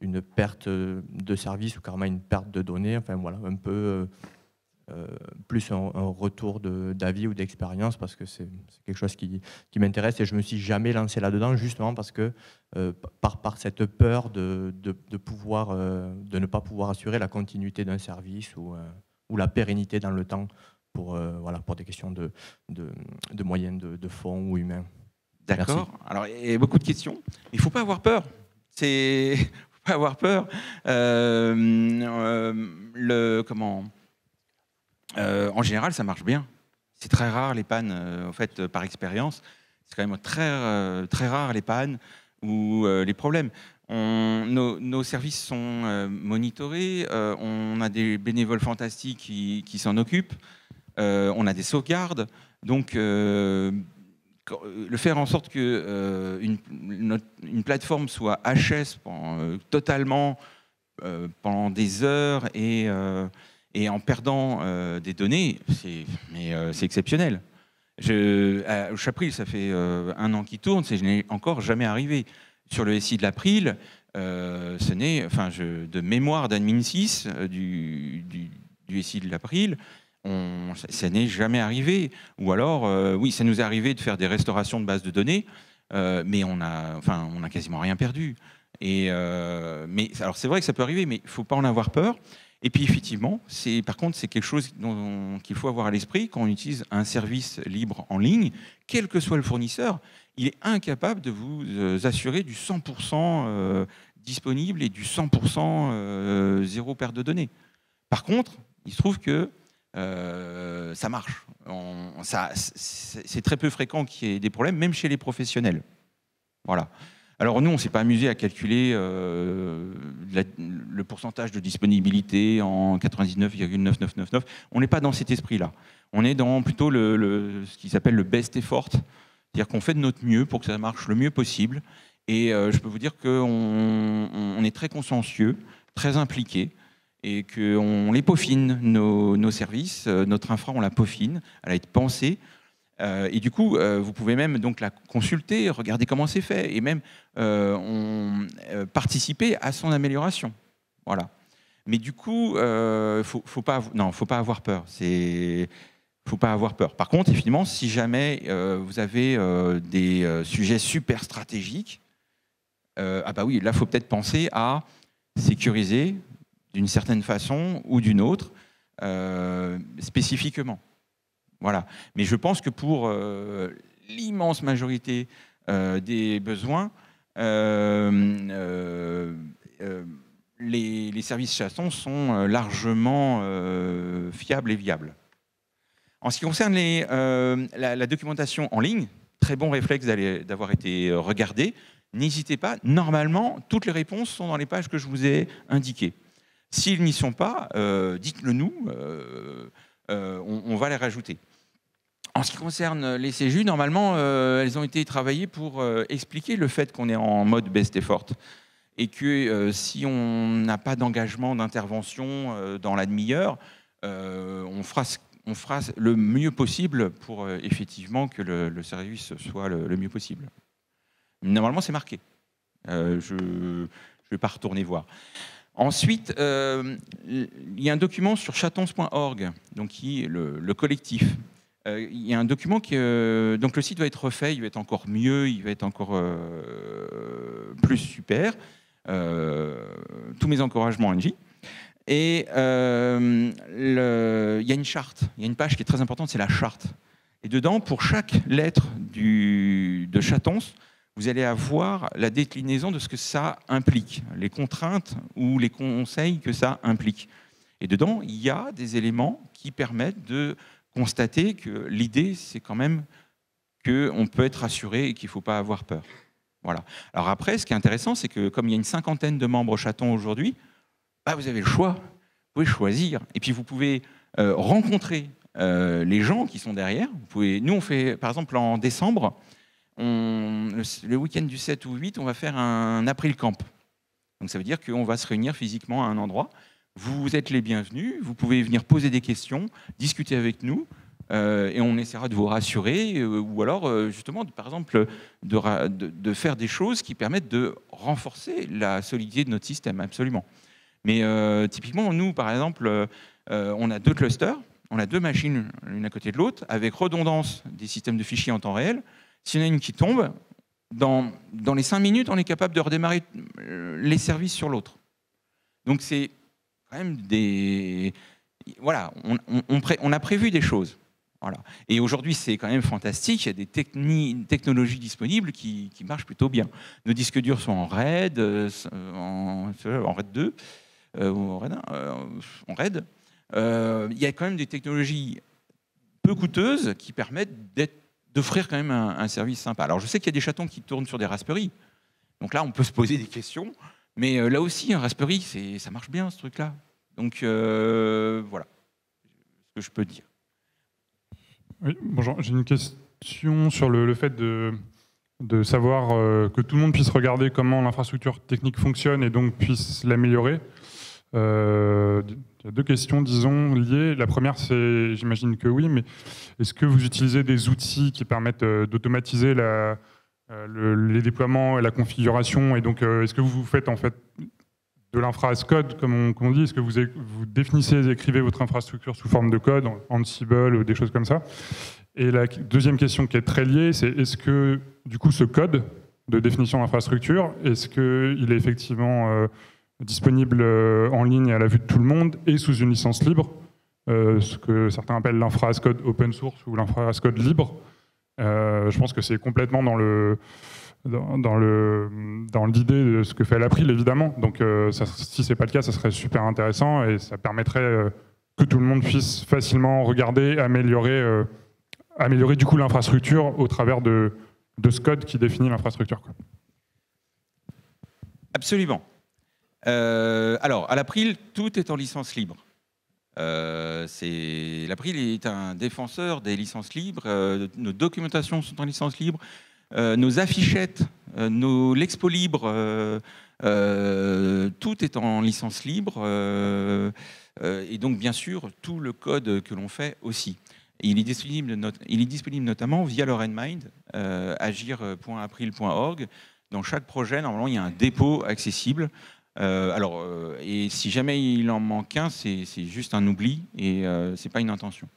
une perte euh, de service ou carrément une perte de données, enfin voilà, un peu euh, euh, plus un, retour d'avis ou d'expérience parce que c'est quelque chose qui, qui m'intéresse et je me suis jamais lancé là-dedans justement parce que par, par cette peur de, de, pouvoir, de ne pas pouvoir assurer la continuité d'un service ou, ou la pérennité dans le temps pour, voilà, pour des questions de, de, de moyens de, de fonds ou humains. D'accord. Alors, il y a beaucoup de questions. Il ne faut pas avoir peur. C'est avoir peur. Euh, euh, euh, en général, ça marche bien. C'est très rare les pannes, en fait, par expérience. C'est quand même très, très rare les pannes ou les problèmes. nos, services sont monitorés, on a des bénévoles fantastiques qui, s'en occupent, on a des sauvegardes. Donc, euh, le faire en sorte que euh, une, plateforme soit HS pendant, euh, totalement pendant des heures et, et en perdant des données, c'est exceptionnel. Je, Chapril, ça fait un an qu'il tourne, je n'ai encore jamais arrivé. Sur le SI de l'April, ce n'est, enfin, de mémoire d'Admin 6 du, du, SI de l'April, ça n'est jamais arrivé. Ou alors, euh, oui, ça nous est arrivé de faire des restaurations de bases de données, euh, mais on a, enfin, on a quasiment rien perdu. Et euh, mais alors c'est vrai que ça peut arriver, mais il ne faut pas en avoir peur. Et puis effectivement, par contre c'est quelque chose qu'il faut avoir à l'esprit quand on utilise un service libre en ligne, quel que soit le fournisseur, il est incapable de vous assurer du 100% disponible et du 100% zéro perte de données. Par contre, il se trouve que euh, ça marche. c'est très peu fréquent qu'il y ait des problèmes, même chez les professionnels. Voilà. Alors nous, on s'est pas amusé à calculer euh, le pourcentage de disponibilité en 99,9999. On n'est pas dans cet esprit-là. On est dans plutôt le, ce qui s'appelle le best effort, c'est-à-dire qu'on fait de notre mieux pour que ça marche le mieux possible. Et euh, je peux vous dire qu'on on est très consciencieux, très impliqué et qu'on les peaufine, nos, services, euh, notre infra, on la peaufine, elle a été pensée. Euh, et du coup, euh, vous pouvez même donc la consulter, regarder comment c'est fait, et même participer à son amélioration. Voilà. Mais du coup, il faut, faut pas, faut pas avoir peur. faut pas avoir peur. Par contre, finalement si jamais vous avez des sujets super stratégiques, ah bah oui, là, faut peut-être penser à sécuriser, d'une certaine façon ou d'une autre, euh, spécifiquement. Voilà. Mais je pense que pour euh, l'immense majorité euh, des besoins, les, services chassons sont largement fiables et viables. En ce qui concerne la, la, documentation en ligne, très bon réflexe d'avoir été regardé. N'hésitez pas. Normalement, toutes les réponses sont dans les pages que je vous ai indiquées. S'ils n'y sont pas, euh, dites-le nous, euh, euh, on, va les rajouter. En ce qui concerne les CGU, normalement, elles ont été travaillées pour expliquer le fait qu'on est en mode best effort et que si on n'a pas d'engagement d'intervention dans la demi-heure, on fera le mieux possible pour effectivement que le, service soit le, mieux possible. Normalement, c'est marqué. je ne vais pas retourner voir. Ensuite, euh, il y a un document sur chatons.org, donc qui le, collectif. Euh, il y a un document qui, euh, donc le site va être refait, il va être encore mieux, il va être encore plus super. tous mes encouragements, Angie. Et il y a une charte, il y a une page qui est très importante, c'est la charte. Et dedans, pour chaque lettre de Chatons, vous allez avoir la déclinaison de ce que ça implique, les contraintes ou les conseils que ça implique. Et dedans, il y a des éléments qui permettent de constater que l'idée, c'est quand même qu'on peut être rassuré et qu'il ne faut pas avoir peur. Voilà. Alors après, ce qui est intéressant, c'est que comme il y a une cinquantaine de membres chatons aujourd'hui, bah, vous avez le choix. Vous pouvez choisir. Et puis vous pouvez euh, rencontrer euh, les gens qui sont derrière. Vous Nous, on fait, par exemple, en décembre, le, week-end du 7 ou 8, on va faire un April Camp. Donc ça veut dire qu'on va se réunir physiquement à un endroit. Vous êtes les bienvenus, vous pouvez venir poser des questions, discuter avec nous, euh, et on essaiera de vous rassurer, euh, ou alors euh, justement, par exemple, de, de, faire des choses qui permettent de renforcer la solidité de notre système, absolument. Mais typiquement, nous, par exemple, on a deux clusters, on a deux machines l'une à côté de l'autre, avec redondance des systèmes de fichiers en temps réel. S'il y en a une qui tombe, dans, dans les cinq minutes, on est capable de redémarrer euh, les services sur l'autre. Donc c'est quand même des... Voilà, on, a prévu des choses. Voilà. Et aujourd'hui, c'est quand même fantastique. Il y a des technologies disponibles qui, qui, marchent plutôt bien. Nos disques durs sont en RAID, euh, en, RAID 2, euh, ou en RAID. 1, RAID. il y a quand même des technologies peu coûteuses qui permettent d'être d'offrir quand même un, service sympa. Alors je sais qu'il y a des chatons qui tournent sur des Raspberry, donc là on peut se poser des questions, mais euh, là aussi un Raspberry, ça marche bien ce truc-là. Donc euh, voilà ce que je peux dire. bonjour, j'ai une question sur le, fait de, savoir euh, que tout le monde puisse regarder comment l'infrastructure technique fonctionne et donc puisse l'améliorer. Euh, il y a deux questions, disons, liées. La première, c'est, j'imagine que oui, mais est-ce que vous utilisez des outils qui permettent euh, d'automatiser euh, les déploiements et la configuration Et donc, est-ce que vous faites en fait de l'infra as code, comme on, dit Est-ce que vous, définissez et écrivez votre infrastructure sous forme de code, en Ansible ou des choses comme ça Et la deuxième question qui est très liée, c'est est-ce que, du coup, ce code de définition d'infrastructure, est-ce qu'il est effectivement disponible euh, en ligne à la vue de tout le monde et sous une licence libre, euh, ce que certains appellent l'infra open source ou l'infra libre. Euh, je pense que c'est complètement dans le dans, le dans l'idée de ce que fait l'April évidemment. Donc ça, si c'est pas le cas, ça serait super intéressant et ça permettrait que tout le monde puisse facilement regarder, améliorer, améliorer du coup l'infrastructure au travers de ce code qui définit l'infrastructure. Absolument. Euh, alors, à l'April, tout est en licence libre. Euh, L'April est un défenseur des licences libres. Euh, nos documentations sont en licence libre. nos affichettes, nos l'expo libre, tout est en licence libre. et donc, bien sûr, tout le code que l'on fait aussi. Il est, disponible notamment via leur Mind, agir.april.org. Dans chaque projet, normalement, il y a un dépôt accessible euh, alors, euh, et si jamais il en manque un, c'est juste un oubli et euh, c'est ce n'est pas une intention.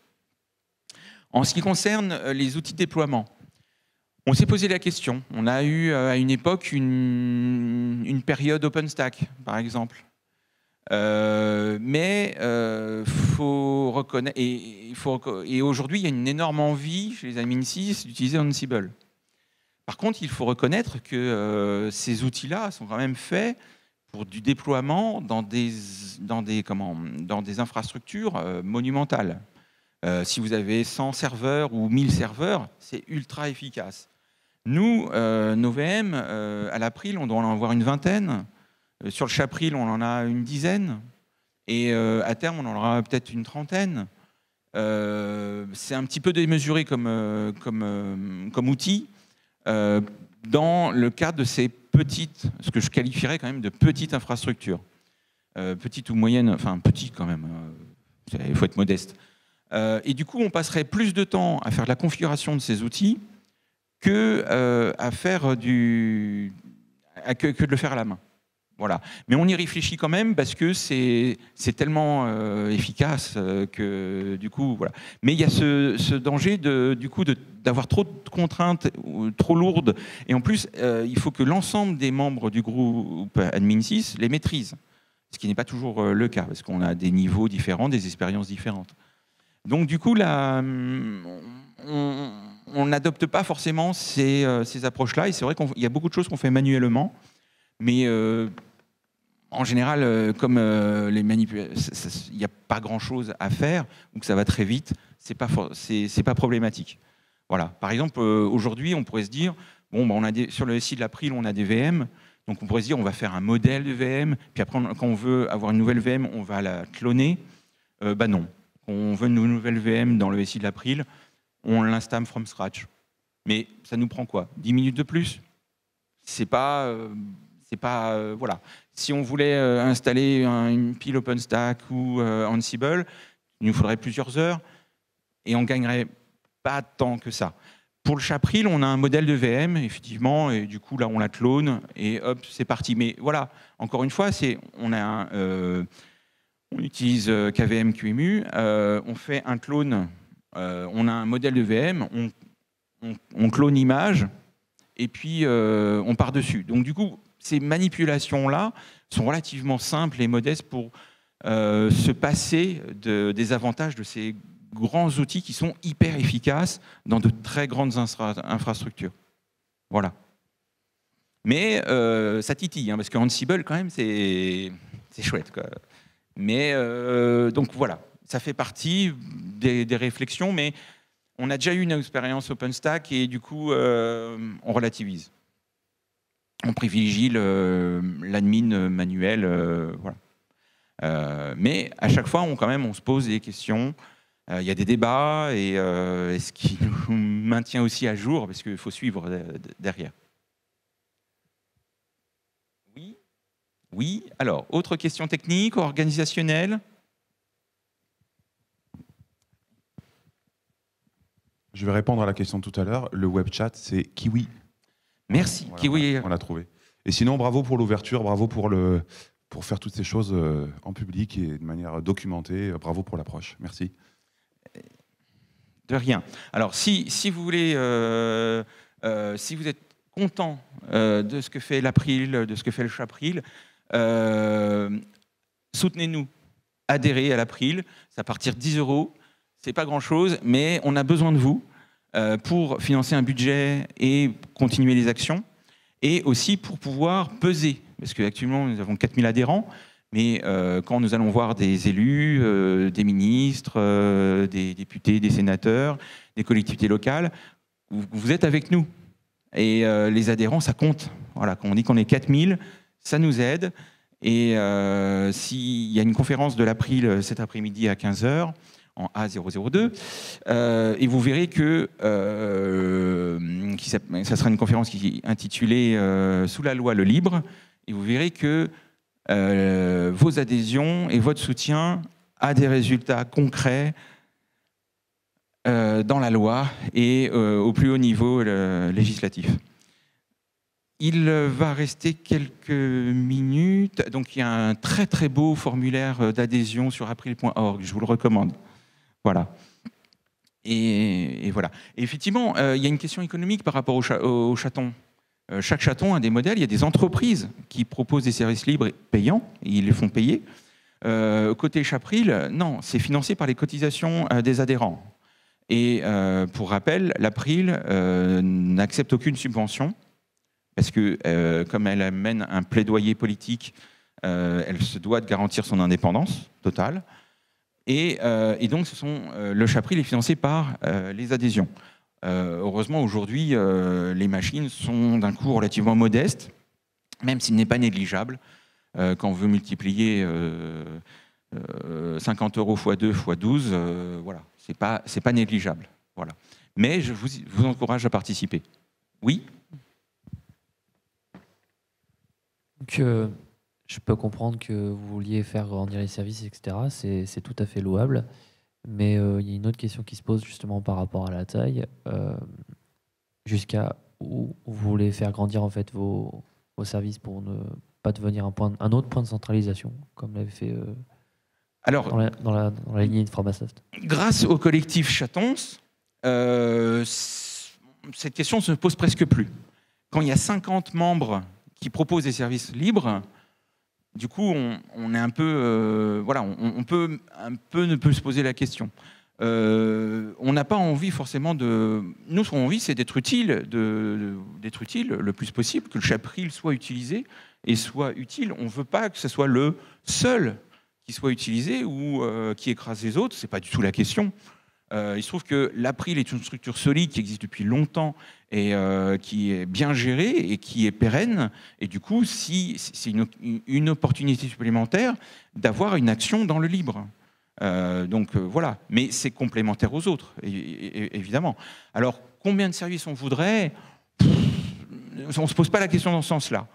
En ce qui concerne les outils de déploiement, on s'est posé la question. On a eu à une époque une, période OpenStack, par exemple. mais faut reconnaître, et, aujourd'hui, il y a une énorme envie chez les admin 6 d'utiliser Ansible. Par contre, il faut reconnaître que ces outils-là sont quand même faits pour du déploiement dans des, dans des, comment, dans des infrastructures euh, monumentales. Euh, si vous avez 100 serveurs ou 1000 serveurs, c'est ultra efficace. Nous, euh, nos VM, euh, à l'April, on doit en avoir une vingtaine. Sur le Chapril, on en a une dizaine. Et à terme, on en aura peut-être une trentaine. c'est un petit peu démesuré comme, comme, comme outil dans le cadre de ces petite, ce que je qualifierais quand même de petite infrastructure, euh, petite ou moyenne, enfin petite quand même, euh, il faut être modeste. Euh, et du coup, on passerait plus de temps à faire de la configuration de ces outils que, à faire du, que de le faire à la main. Mais on y réfléchit quand même parce que c'est tellement euh, efficace euh, que du coup, voilà. Mais il y a ce, danger de, du coup d'avoir trop de contraintes trop lourdes. Et en plus, euh, il faut que l'ensemble des membres du groupe Admin 6 les maîtrisent. Ce qui n'est pas toujours le cas parce qu'on a des niveaux différents, des expériences différentes. Donc du coup, là, hum, on n'adopte pas forcément ces, approches-là. Et c'est vrai qu'il y a beaucoup de choses qu'on fait manuellement. Mais en général, euh, comme euh, les il n'y a pas grand-chose à faire, donc ça va très vite, c'est pas, c'est, pas problématique. Voilà. Par exemple, euh, aujourd'hui, on pourrait se dire, bon, bah, on a des, sur le SI de l'April, on a des VM, donc on pourrait se dire, on va faire un modèle de VM, puis après, quand on veut avoir une nouvelle VM, on va la cloner. bah non. Quand on veut une nouvelle VM dans le SI de l'April, on l'installe from scratch. Mais ça nous prend quoi 10 minutes de plus C'est pas c'est pas euh, voilà. Si on voulait euh, installer une pile OpenStack ou euh, Ansible, il nous faudrait plusieurs heures et on gagnerait pas tant que ça. Pour le Chapril, on a un modèle de VM effectivement et du coup là on la clone et hop c'est parti. Mais voilà, encore une fois, c'est on a un, on utilise KVM QEMU, on fait un clone, on a un modèle de VM, on, on clone image et puis on part dessus. Donc du coup ces manipulations-là sont relativement simples et modestes pour euh, se passer de, des avantages de ces grands outils qui sont hyper efficaces dans de très grandes infrastructures. Voilà. Mais euh, ça titille, hein, parce que quand même, c'est chouette. Mais euh, donc voilà, ça fait partie des, des, réflexions, mais on a déjà eu une expérience OpenStack et du coup, on relativise on privilégie l'admin manuel. Euh, voilà. Euh, mais à chaque fois, on, quand même, on se pose des questions. Euh, il y a des débats et, est ce qui nous maintient aussi à jour, parce qu'il faut suivre derrière. Oui. Oui. Alors, autre question technique, organisationnelle Je vais répondre à la question tout à l'heure. Le web chat, c'est Kiwi Merci, On l'a trouvé. Et sinon, bravo pour l'ouverture, bravo pour, le, pour faire toutes ces choses euh, en public et de manière documentée. Bravo pour l'approche. Merci. De rien. Alors, si, si vous voulez, euh, euh, si vous êtes content de ce que fait l'April, de ce que fait le Chapril, soutenez-nous, adhérez à l'April. C'est à partir de 10 euros. C'est pas grand-chose, mais on a besoin de vous. Euh, pour financer un budget et continuer les actions, et aussi pour pouvoir peser, parce qu'actuellement nous avons 4000 adhérents, mais euh, quand nous allons voir des élus, euh, des ministres, des députés, des sénateurs, des collectivités locales, vous, êtes avec nous. Et les adhérents, ça compte. Voilà, quand on dit qu'on est 4000, ça nous aide. Et s'il y a une conférence de l'April cet après-midi à 15h, en A002. Euh, et vous verrez que euh, ça sera une conférence qui intitulée euh, Sous la loi le libre. Et vous verrez que vos adhésions et votre soutien a des résultats concrets dans la loi et au plus haut niveau législatif. Il va rester quelques minutes. Donc il y a un très très beau formulaire d'adhésion sur april.org, je vous le recommande. Voilà. Et, voilà. Et effectivement, euh, il y a une question économique par rapport au chaton. Euh, chaque chaton a des modèles. Il y a des entreprises qui proposent des services libres et payants. ils les font payer. Euh, côté Chapril, non, c'est financé par les cotisations des adhérents. Et pour rappel, l'April n'accepte aucune subvention parce que comme elle amène un plaidoyer politique, elle se doit de garantir son indépendance totale. Euh, et, donc, ce sont, euh, le chapril est financé par euh, les adhésions. heureusement, aujourd'hui, les machines sont d'un coût relativement modeste, même s'il n'est pas négligeable. quand on veut multiplier 50 euros x 2 x 12, voilà, c'est pas, pas négligeable. Voilà. Mais je vous, vous encourage à participer. Oui je peux comprendre que vous vouliez faire grandir les services, etc. C'est tout à fait louable. Mais euh, il y a une autre question qui se pose justement par rapport à la taille. Euh, jusqu'à où vous voulez faire grandir en fait vos, vos, services pour ne pas devenir un, point, un autre point de centralisation, comme l'avait fait euh, Alors, dans, la, dans, la, lignée de Grâce au collectif Chatons, cette question ne se pose presque plus. Quand il y a 50 membres qui proposent des services libres, du coup, on, est un peu, euh, voilà, on, peut un peu ne peut se poser la question. Euh, on n'a pas envie forcément de. Nous, ce a envie, c'est d'être utile, d'être utile le plus possible, que le chapril soit utilisé et soit utile. On ne veut pas que ce soit le seul qui soit utilisé ou euh, qui écrase les autres. C'est pas du tout la question. Euh, il se trouve que l'April est une structure solide qui existe depuis longtemps et euh, qui est bien gérée et qui est pérenne. Et du coup, si, c'est une, opportunité supplémentaire d'avoir une action dans le libre. Euh, donc voilà, mais c'est complémentaire aux autres, évidemment. Alors, combien de services on voudrait On ne se pose pas la question dans ce sens-là.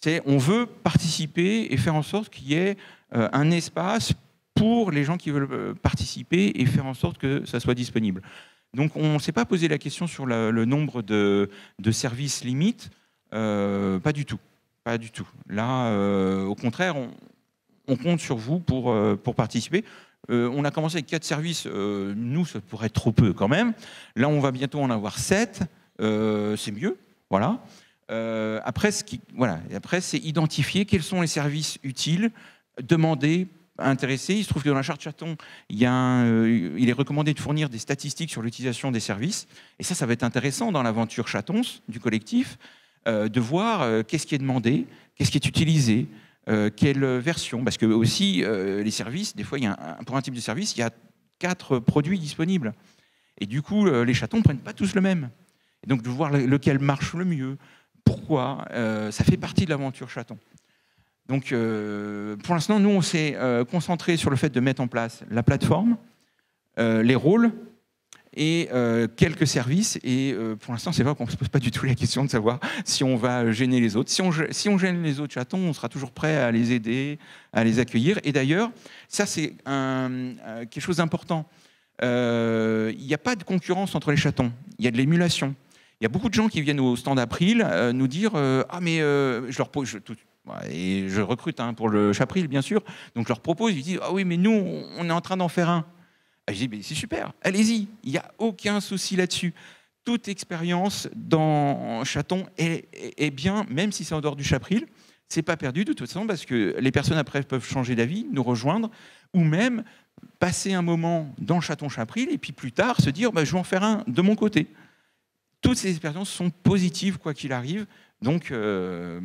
C'est on veut participer et faire en sorte qu'il y ait un espace pour les gens qui veulent euh, participer et faire en sorte que ça soit disponible. Donc on ne s'est pas posé la question sur le nombre de, services limites, euh, pas du tout. Pas du tout. Là, euh, au contraire, on, compte sur vous pour, pour participer. on a commencé avec 4 services, nous, ça pourrait être trop peu quand même. Là, on va bientôt en avoir 7, c'est mieux, voilà. après, ce qui, voilà. après, c'est identifier quels sont les services utiles, demander, intéressé, Il se trouve que dans la charte Chaton, il, y euh, il est recommandé de fournir des statistiques sur l'utilisation des services. Et ça, ça va être intéressant dans l'aventure Chatons du collectif, euh, de voir euh, qu'est-ce qui est demandé, qu'est-ce qui est utilisé, quelle version. Parce que aussi, les services, des fois, il y pour un type de service, il y a quatre produits disponibles. Et du coup, les chatons ne prennent pas tous le même. Et donc, de voir lequel marche le mieux, pourquoi, ça fait partie de l'aventure chaton. Donc, euh, pour l'instant, nous, on s'est euh, concentré sur le fait de mettre en place la plateforme, euh, les rôles et quelques services. Et pour l'instant, c'est vrai qu'on ne se pose pas du tout la question de savoir si on va gêner les autres. Si on, si on gêne les autres chatons, on sera toujours prêt à les aider, à les accueillir. Et d'ailleurs, ça, c'est quelque chose d'important. Il n'y a pas de concurrence entre les chatons. Il y a de l'émulation. Il y a beaucoup de gens qui viennent au stand April nous dire Ah, mais je leur pose. tout, et je recrute hein, pour le Chapril, bien sûr. Donc je leur propose, ils disent Ah oui, mais nous, on est en train d'en faire un. je dis Mais c'est super, allez-y, il n'y a aucun souci là-dessus. Toute expérience dans Chaton est, bien, même si c'est en dehors du Chapril, c'est pas perdu de toute façon, parce que les personnes après peuvent changer d'avis, nous rejoindre, ou même passer un moment dans Chaton-Chapril, et puis plus tard se dire bah, Je vais en faire un de mon côté. Toutes ces expériences sont positives, quoi qu'il arrive. Donc. Euh,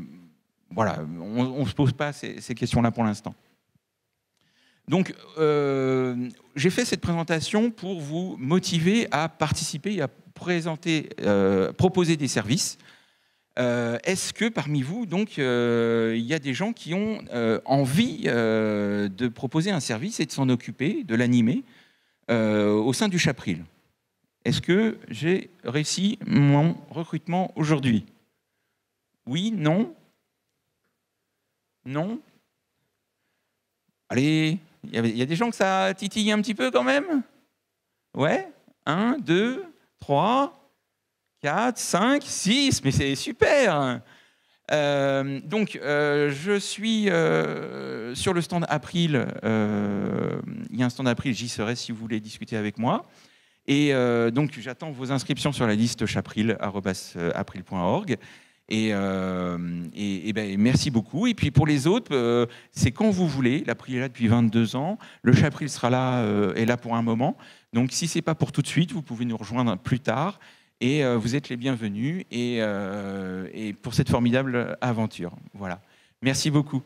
voilà, on ne se pose pas ces, questions-là pour l'instant. Donc, euh, j'ai fait cette présentation pour vous motiver à participer et à présenter, euh, proposer des services. Euh, est-ce que parmi vous, donc, il y a des gens qui ont envie de proposer un service et de s'en occuper, de l'animer au sein du Chapril Est-ce que j'ai réussi mon recrutement aujourd'hui Oui, non non Allez, il y, a des gens que ça titille un petit peu quand même Ouais 1, 2, 3, 4, 5, 6, mais c'est super euh, donc, euh, je suis euh, sur le stand April. Il y a un stand April, j'y serai si vous voulez discuter avec moi. Et donc, j'attends vos inscriptions sur la liste chapril.org, et, euh, ben, merci beaucoup. Et puis pour les autres, euh, c'est quand vous voulez. La prière est là depuis 22 ans. Le chapril sera là, et euh, là pour un moment. Donc si c'est pas pour tout de suite, vous pouvez nous rejoindre plus tard. Et vous êtes les bienvenus et, et pour cette formidable aventure. Voilà. Merci beaucoup.